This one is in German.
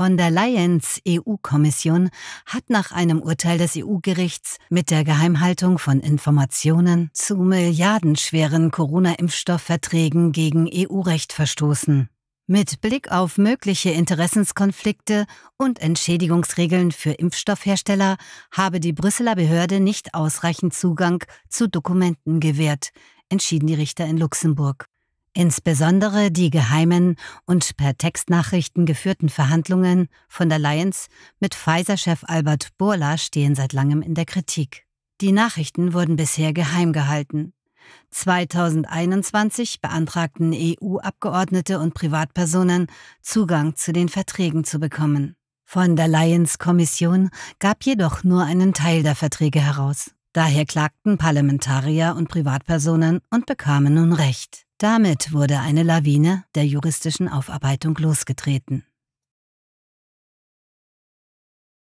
Von der Leyens EU-Kommission hat nach einem Urteil des EU-Gerichts mit der Geheimhaltung von Informationen zu milliardenschweren Corona-Impfstoffverträgen gegen EU-Recht verstoßen. Mit Blick auf mögliche Interessenskonflikte und Entschädigungsregeln für Impfstoffhersteller habe die Brüsseler Behörde nicht ausreichend Zugang zu Dokumenten gewährt, entschieden die Richter in Luxemburg. Insbesondere die geheimen und per Textnachrichten geführten Verhandlungen von der Allianz mit Pfizer-Chef Albert Burla stehen seit langem in der Kritik. Die Nachrichten wurden bisher geheim gehalten. 2021 beantragten EU-Abgeordnete und Privatpersonen Zugang zu den Verträgen zu bekommen. Von der Lions Kommission gab jedoch nur einen Teil der Verträge heraus. Daher klagten Parlamentarier und Privatpersonen und bekamen nun Recht. Damit wurde eine Lawine der juristischen Aufarbeitung losgetreten.